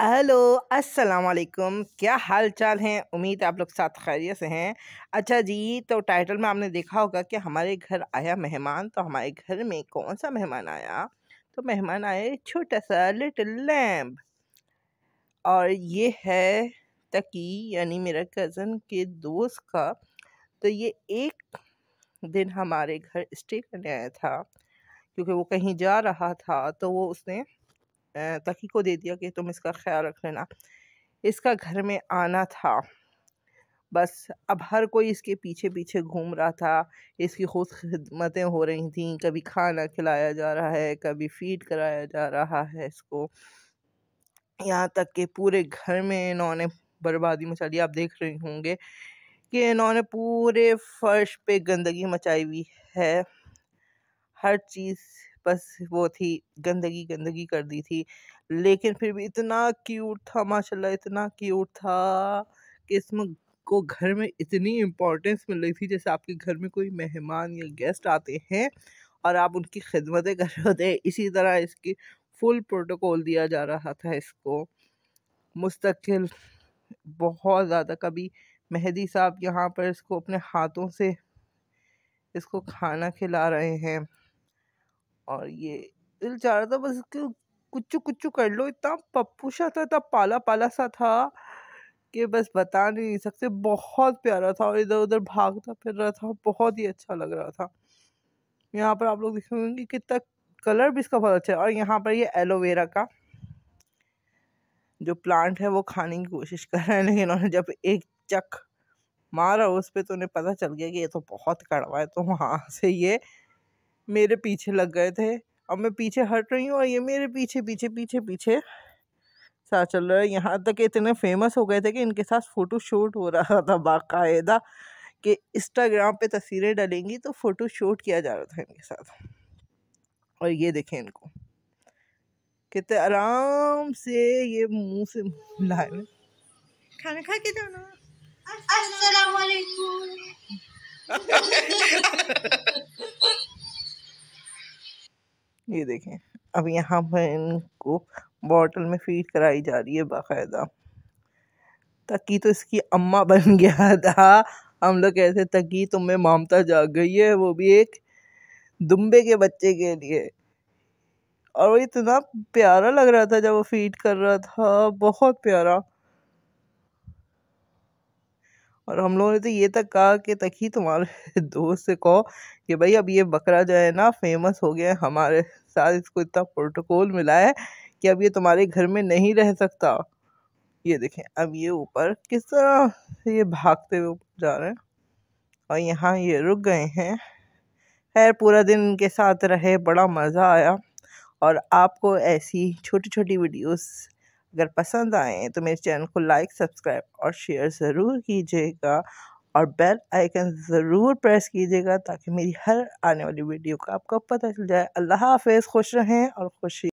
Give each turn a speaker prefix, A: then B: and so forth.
A: hello अस्सलाम वालेकुम क्या हाल चाल हैं उम्मीद आप लोग साथ खैरियत से हैं अच्छा जी तो टाइटल में आपने देखा होगा कि हमारे घर आया मेहमान तो हमारे घर में कौन सा मेहमान आया तो मेहमान आए छोटा सा लिटिल लैम्ब और ये है तकी यानी मेरा कज़न के दोस्त का तो ये एक दिन हमारे घर स्टे करने आया था क्योंकि वो कहीं जा रहा था तो वो उसने तकी को दे दिया कि तुम इसका ख्याल रख लेना इसका घर में आना था बस अब हर कोई इसके पीछे पीछे घूम रहा था इसकी खुद खदमतें हो रही थी कभी खाना खिलाया जा रहा है कभी फीड कराया जा रहा है इसको यहाँ तक कि पूरे घर में इन्होंने बर्बादी मचा ली आप देख रहे होंगे कि इन्होंने पूरे फर्श पे गंदगी मचाई हुई है हर चीज़ बस वो थी गंदगी गंदगी कर दी थी लेकिन फिर भी इतना क्यूट था माशाल्लाह इतना क्यूट था कि इसमें को घर में इतनी इम्पोर्टेंस मिल रही थी जैसे आपके घर में कोई मेहमान या गेस्ट आते हैं और आप उनकी खिदमतें कर रहे होते हैं इसी तरह इसकी फुल प्रोटोकॉल दिया जा रहा था इसको मुस्तकिल बहुत ज़्यादा कभी मेहदी साहब यहाँ पर इसको अपने हाथों से इसको खाना खिला रहे हैं और ये दिल चाह रहा था बस इसको कुच्चू कुछ कर लो इतना पप्पू सा था इतना पाला पाला सा था कि बस बता नहीं सकते बहुत प्यारा था और इधर उधर भागता फिर रहा था बहुत ही अच्छा लग रहा था यहाँ पर आप लोग देखेंगे कितना कलर भी इसका बहुत अच्छा है और यहाँ पर ये एलोवेरा का जो प्लांट है वो खाने की कोशिश कर रहे हैं लेकिन उन्होंने जब एक चक मारा उस पर तो उन्हें पता चल गया कि ये तो बहुत कड़वा है तो वहाँ से ये मेरे पीछे लग गए थे अब मैं पीछे हट रही हूँ और ये मेरे पीछे पीछे पीछे पीछे साथ चल रहा है यहाँ तक इतने फेमस हो गए थे कि इनके साथ फ़ोटो शूट हो रहा था बाकायदा कि इंस्टाग्राम पे तस्वीरें डलेंगी तो फ़ोटो शूट किया जा रहा था इनके साथ और ये देखें इनको कितने आराम से ये मुंह से लाए खाना खा के ये देखें अब यहाँ पर इनको बॉटल में फीड कराई जा रही है बाकायदा तकी तो इसकी अम्मा बन गया था हम लोग कहते तकी तुम्हें मामता जाग गई है वो भी एक दुम्बे के बच्चे के लिए और वो इतना प्यारा लग रहा था जब वो फीड कर रहा था बहुत प्यारा और हम लोगों ने तो ये तक कहा कि तक ही तुम्हारे दोस्त से कहो कि भाई अब ये बकरा जो है ना फेमस हो गया है हमारे साथ इसको इतना प्रोटोकॉल मिला है कि अब ये तुम्हारे घर में नहीं रह सकता ये देखें अब ये ऊपर किस तरह ये भागते हुए जा रहे हैं और यहाँ ये रुक गए हैं खैर पूरा दिन इनके साथ रहे बड़ा मज़ा आया और आपको ऐसी छोटी छोटी वीडियोस अगर पसंद आएँ तो मेरे चैनल को लाइक सब्सक्राइब और शेयर ज़रूर कीजिएगा और बेल आइकन ज़रूर प्रेस कीजिएगा ताकि मेरी हर आने वाली वीडियो का आपको पता चल जाए अल्लाह हाफ खुश रहें और खुशी